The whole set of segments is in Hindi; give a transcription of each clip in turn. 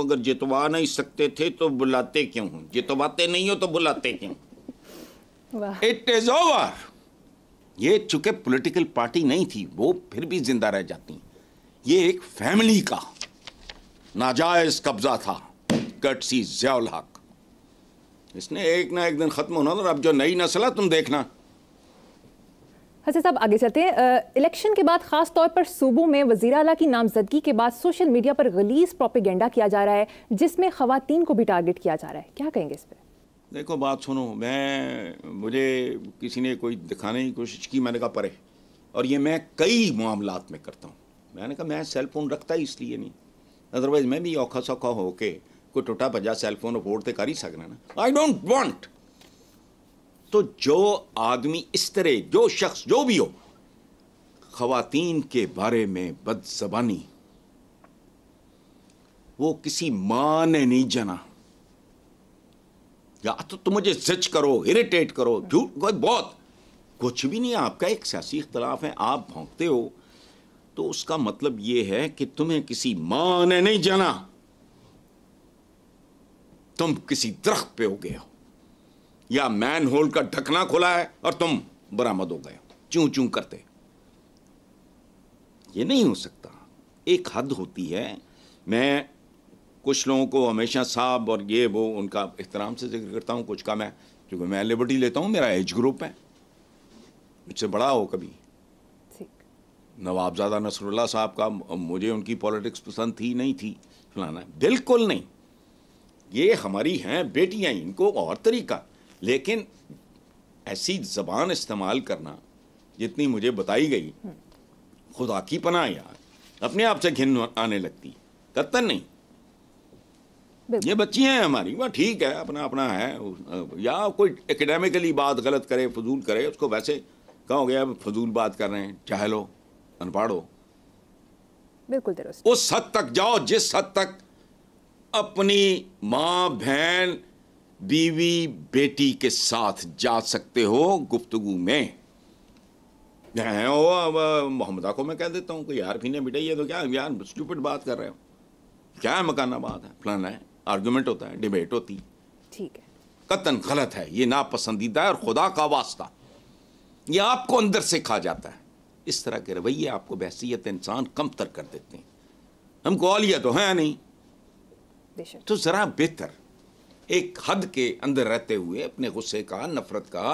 अगर जितवा नहीं सकते थे तो बुलाते क्यों हूं जितवाते नहीं हो तो बुलाते क्यों इट इज ओवर ये चूंकि पॉलिटिकल पार्टी नहीं थी वो फिर भी जिंदा रह जाती ये एक फैमिली का नाजायज कब्जा था कटसी जयाल हक इसने एक ना एक दिन खत्म होना था अब जो नई नस्ल है तुम देखना हसन साहब आगे चलते हैं इलेक्शन के बाद खास तौर पर सूबों में वजी अला की नामजदगी के बाद सोशल मीडिया पर गलीस प्रोपीगेंडा किया जा रहा है जिसमें खातन को भी टारगेट किया जा रहा है क्या कहेंगे इस पर देखो बात सुनो मैं मुझे किसी ने कोई दिखाने की कोशिश की मैंने कहा परे और ये मैं कई मामला में करता हूँ मैंने कहा मैं सेल फ़ोन रखता ही इसलिए नहीं अदरवाइज मैं भी औखा सौखा होके कोई टूटा भजा सेल फ़ोन अफोर्ड तो कर ही सकना ना आई डोंट वॉन्ट तो जो आदमी इस तरह जो शख्स जो भी हो खातन के बारे में बदजबानी वो किसी मां ने नहीं जना या तो तुम मुझे जज करो इरिटेट करो झूठ बहुत कुछ भी नहीं आपका एक सियासी इख्तलाफ है आप भोंकते हो तो उसका मतलब यह है कि तुम्हें किसी मां ने नहीं जाना तुम किसी दरख्त पे हो गए हो या मैन होल का ढकना खोला है और तुम बरामद हो गए चूं चूं करते ये नहीं हो सकता एक हद होती है मैं कुछ लोगों को हमेशा साहब और ये वो उनका एहतराम से जिक्र करता हूँ कुछ का मैं क्योंकि मैं लिबर्टी लेता हूँ मेरा एज ग्रुप है मुझसे बड़ा हो कभी नवाबजादा नसरुल्ला साहब का मुझे उनकी पॉलिटिक्स पसंद थी नहीं थी फलाना बिल्कुल नहीं ये हमारी हैं बेटियाँ इनको और तरीका लेकिन ऐसी जबान इस्तेमाल करना जितनी मुझे बताई गई खुदा की पना यार अपने आप से घिन आने लगती कत्तन नहीं ये बच्ची हैं हमारी वह ठीक है अपना अपना है या कोई एकेडमिकली बात गलत करे फजूल करे उसको वैसे कहो अब फजूल बात कर रहे हैं चाहे लो अनपढ़ बिल्कुल उस हद तक जाओ जिस हद तक अपनी माँ बहन बीवी बेटी के साथ जा सकते हो गुफ्तगु में मोहम्मदा को मैं कह देता हूँ कि यार फीने बिटाई है तो क्या यार स्टूपिड बात कर रहे हो क्या है मकाना बात है फलाना है आर्ग्यूमेंट होता है डिबेट होती है ठीक है कतन गलत है ये नापसंदीदा है और खुदा का वास्ता ये आपको अंदर से खा जाता है इस तरह के रवैये आपको बहसीत इंसान कमतर कर देते हैं हमको औलिया तो है नहीं तो ज़रा बेहतर एक हद के अंदर रहते हुए अपने गुस्से का नफरत का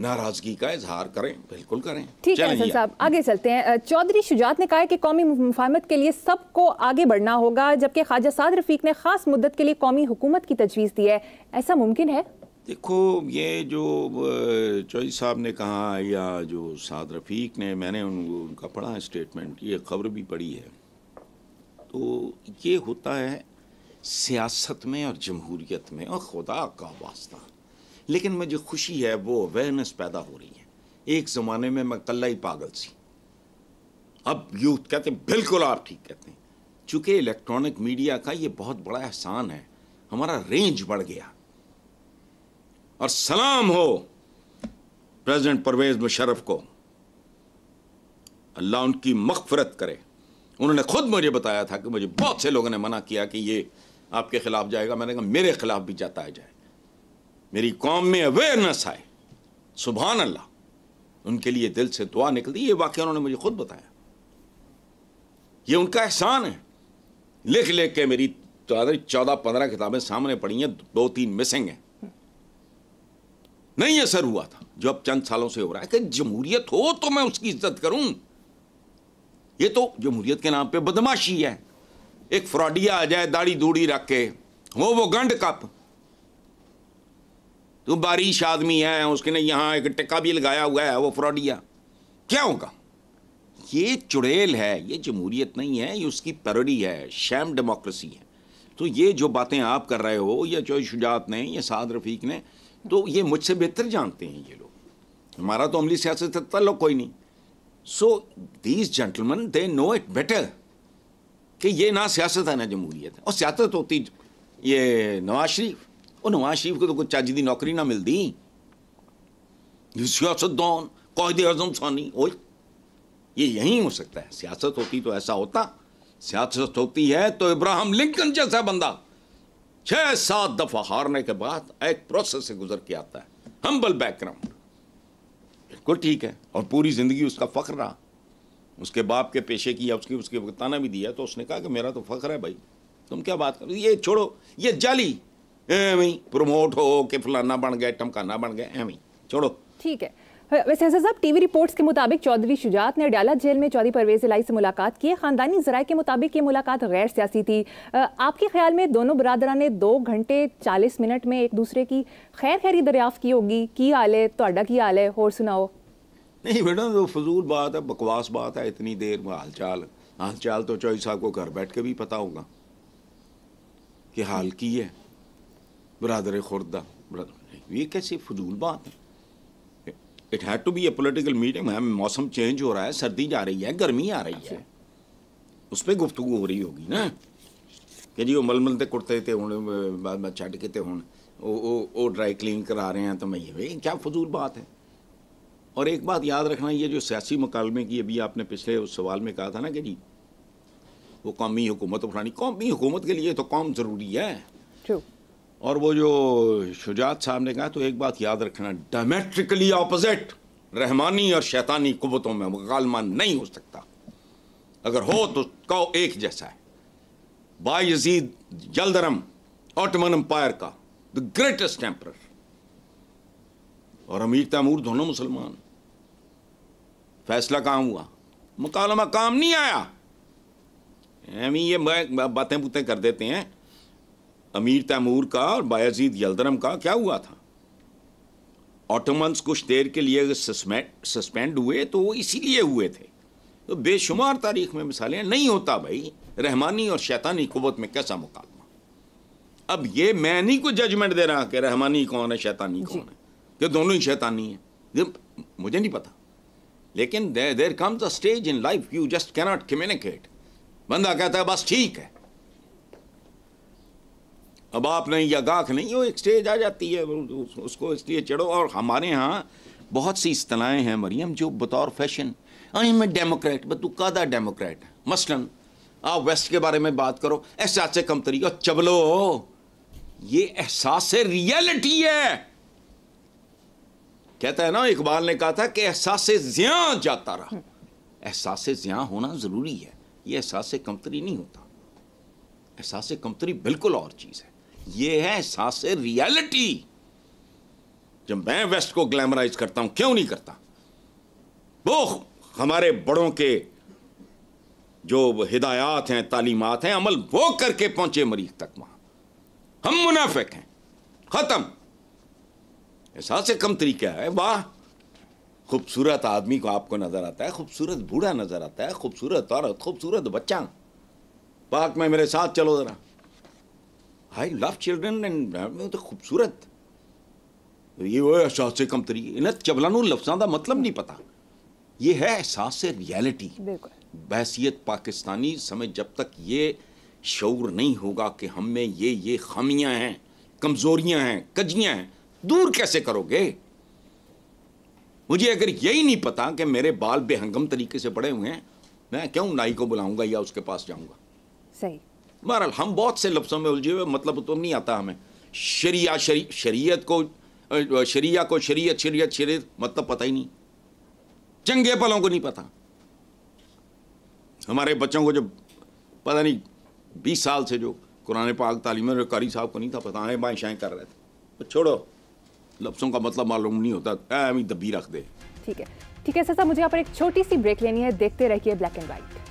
नाराजगी का इजहार करें बिल्कुल करें ठीक है साहब आगे चलते हैं चौधरी शुजात ने कहा कि कौमी मुफाहमत के लिए सबको आगे बढ़ना होगा जबकि ख्वाजा साद रफीक ने खास मुद्दत के लिए कौमी हुकूमत की तजवीज़ दी है ऐसा मुमकिन है देखो ये जो चौधरी साहब ने कहा या जो साद रफीक ने मैंने उन, उनका पढ़ा स्टेटमेंट ये खबर भी पड़ी है तो ये होता है सियासत में और जमहूरीत में और खुदा का वास्ता लेकिन मुझे खुशी है वो अवेयरनेस पैदा हो रही है एक ज़माने में मैं कल्ला ही पागल सी अब यूथ कहते हैं बिल्कुल आप ठीक कहते हैं चूँकि इलेक्ट्रॉनिक मीडिया का ये बहुत बड़ा एहसान है हमारा रेंज बढ़ गया और सलाम हो प्रेसिडेंट परवेज मुशरफ को अल्लाह उनकी मगफरत करे उन्होंने खुद मुझे बताया था कि मुझे बहुत से लोगों ने मना किया कि ये आपके खिलाफ जाएगा मैंने कहा मेरे खिलाफ भी जाता है जाए मेरी कौम में अवेयरनेस आए सुबह अल्लाह उनके लिए दिल से दुआ निकलती ये वाक्य उन्होंने मुझे खुद बताया ये उनका एहसान है लिख लिख के मेरी तो चौदह पंद्रह किताबें सामने पड़ी हैं दो तीन मिसिंग हैं नहीं असर हुआ था जो अब चंद सालों से हो रहा है कि जमहूरियत हो तो मैं उसकी इज्जत करूं ये तो जमहूरियत के नाम पे बदमाशी है एक फ्रॉडिया आ जाए दाढ़ी दूढ़ी रख के हो वो गंड कप तो बारिश आदमी है ने यहाँ एक टिक्का भी लगाया हुआ है वो फ्रॉडिया क्या होगा ये चुड़ैल है ये जमहूरियत नहीं है ये उसकी पैरोडी है शैम डेमोक्रेसी है तो ये जो बातें आप कर रहे हो या जो शुजात ने या साद रफीक ने तो ये मुझसे बेहतर जानते हैं ये लोग हमारा तो अमली सियासत से तल्लुक कोई नहीं so these gentleman they know it better कि ये ना सियासत है ना जमहूरीत है और सियासत होती ये नवाज शरीफ और नवाज शरीफ को तो कुछ चाजी की नौकरी ना मिलती सियासतदान कायद अजम सानी ओ ये यहीं हो सकता है सियासत होती तो ऐसा होता सियासत होती है तो इब्राहिम लिंकन जैसा बंदा छः सात दफ़ा हारने के बाद एक प्रोसेस से गुजर के आता है हम्बल बैकग्राउंड बिल्कुल ठीक है और पूरी ज़िंदगी उसका फ़ख्र रहा उसके बाप के पेशे की या उसकी उसके ताना भी दिया तो उसने कहा कि मेरा तो फ़ख्र है भाई तुम क्या बात करो ये छोड़ो ये जाली एवं प्रमोट हो के फलाना बन गए टमकाना बन गए एवं छोड़ो ठीक है वैसे साहब टीवी रिपोर्ट्स के मुताबिक चौधरी शुजात ने डाला जेल में चौधरी परवेज इलाई से मुलाकात की खानदानी जराये के मुताबिक ये मुलाकात गैर सियासी थी आपके ख्याल में दोनों बरदरा ने दो घंटे चालीस मिनट में एक दूसरे की खैर खैरी दरियाफ्त की होगी की हाल है तो की हाल है और सुनाओ नहीं बेटा तो फजूल बात है बकवास बात है इतनी देर में हालचाल हालचाल तो चौधरी साहब को घर बैठ के भी पता होगा कि हाल की है बरदर खुर्दा ये कैसी फजूल बात है it had to be a political meeting है मौसम चेंज हो रहा है सर्दी जा रही है गर्मी आ रही है उस पर गुफ्तु हो रही होगी ना कि जी वो मलमल के कुर्ते थे हूँ छड़ के थे हूँ ड्राई क्लीन करा रहे हैं तो मैं ये क्या फजूल बात है और एक बात याद रखना ये जो सियासी मुकालमे की अभी आपने पिछले उस सवाल में कहा था ना कि जी वो कौमी हुकूमत उठानी कौमी हुकूमत के लिए तो कौम ज़रूरी है और वो जो शुजात साहब ने कहा तो एक बात याद रखना डायमेट्रिकली ऑपोजिट रहमानी और शैतानी कुतों में मुकालमा नहीं हो सकता अगर हो तो कौ एक जैसा है बाजीद जलदरम ऑटमन अम्पायर का द ग्रेटेस्ट टेम्पर और अमीर तैमूर दोनों मुसलमान फैसला कहाँ हुआ मुकालमा काम नहीं आया हमें ये बातें बुतें कर देते हैं अमीर तैमूर का और बायजीद यलदरम का क्या हुआ था ऑटोमंस कुछ देर के लिए सस्पेंड हुए तो वो इसीलिए हुए थे तो बेशुमार तारीख में मिसालें नहीं होता भाई रहमानी और शैतानी कुत में कैसा मुकालमा अब ये मैं नहीं कोई जजमेंट दे रहा कि रहमानी कौन है शैतानी कौन है कि दोनों ही शैतानी है मुझे नहीं पता लेकिन there there comes a stage in life you just cannot communicate बंदा कहता है बस ठीक है अब आप नहीं या गाख नहीं हो एक स्टेज आ जाती है उसको इसलिए चढ़ो और हमारे यहाँ बहुत सी इस्तलाएँ हैं मरियम जो बतौर fashion I am a democrat तू कादा डेमोक्रेट मसलन आप वेस्ट के बारे में बात करो एहसास से कम तरीका चबलो ये एहसास रियलिटी है कहता है ना इकबाल ने कहा था कि एहसास ज्या जाता रहा एहसास ज्या होना ज़रूरी है ये एहसास कमतरी नहीं होता एहसास कमतरी बिल्कुल और चीज़ है ये है एहसास रियलिटी जब मैं वेस्ट को ग्लैमराइज करता हूं क्यों नहीं करता वो हमारे बड़ों के जो हिदायत हैं तालीमत हैं अमल वो करके पहुंचे मरीज तक वहां हम मुनाफिक हैं ख़त्म एहसास से कम तरीका है वाह खूबसूरत आदमी को आपको नज़र आता है खूबसूरत बूढ़ा नज़र आता है खूबसूरत औरत खूबसूरत बच्चा पार्क में मेरे साथ चलो ज़रा आई लव चिल्ड्रन एंड तो खूबसूरत ये वो एहसास से कम तरी इन्हें चबलानू लफ्सा का मतलब नहीं पता ये है एहसास से रियलिटी बहसीत पाकिस्तानी समय जब तक ये शौर नहीं होगा कि हमें ये ये खामियां हैं कमज़ोरियां हैं कजियां हैं दूर कैसे करोगे मुझे अगर यही नहीं पता कि मेरे बाल बेहंगम तरीके से पड़े हुए हैं मैं क्यों नाई को बुलाऊंगा या उसके पास जाऊंगा सही बहरहाल हम बहुत से लफ्ज़ों में उलझे हुए मतलब तो नहीं आता हमें शरिया शरी शरीयत को शरिया को शरीयत शरीयत शरीयत मतलब पता ही नहीं चंगे पलों को नहीं पता हमारे बच्चों को जो पता नहीं बीस साल से जो कुरान पाक तालीम कारी साहब को नहीं था पता आए बाएं शाएं कर रहे थे तो छोड़ो लफ्सों का मतलब मालूम नहीं होता एम दबी रख दे ठीक है ठीक है सर मुझे यहाँ पर एक छोटी सी ब्रेक लेनी है देखते रहिए black and white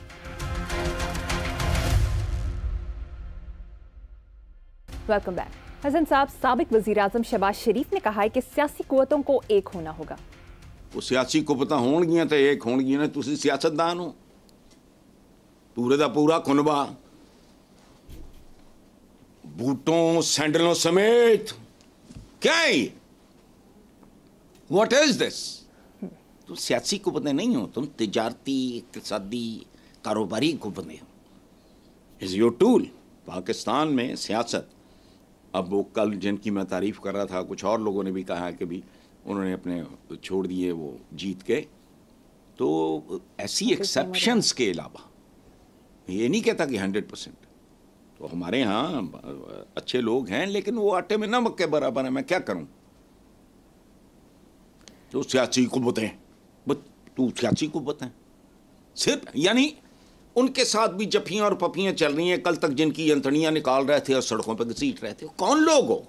welcome back Hasan साहब सबक वजी अजम शहबाज शरीफ ने कहा है कि सियासी कुतों को एक होना होगा वो सियासी कुत हो तो एक हो ने ਤੁਸੀਂ ਸਿਆਸਤਦਾਨ ਹੋ ਪੂਰੇ ਦਾ ਪੂਰਾ ਖੁਨਬਾ ਬੂਟੋਂ ਸੈਂਡਲੋਂ क्या है वॉट इज दिस तुम सियासी को बने नहीं हो तुम तजारती इकतदी कारोबारी को बने हो इज़ योर टूल पाकिस्तान में सियासत अब वो कल जिनकी मैं तारीफ़ कर रहा था कुछ और लोगों ने भी कहा कि भी उन्होंने अपने छोड़ दिए वो जीत के तो ऐसी एक्सेप्शंस के अलावा ये नहीं कहता कि हंड्रेड परसेंट तो हमारे यहाँ अच्छे लोग हैं लेकिन वो आटे में नमक के बराबर है मैं क्या करूँ तो सियासी को बताएं तू सियासी को बताएं सिर्फ यानी उनके साथ भी जफियाँ और पफियां चल रही हैं कल तक जिनकी यंत्रणियां निकाल रहे थे और सड़कों पर घसीट रहे थे कौन लोग हो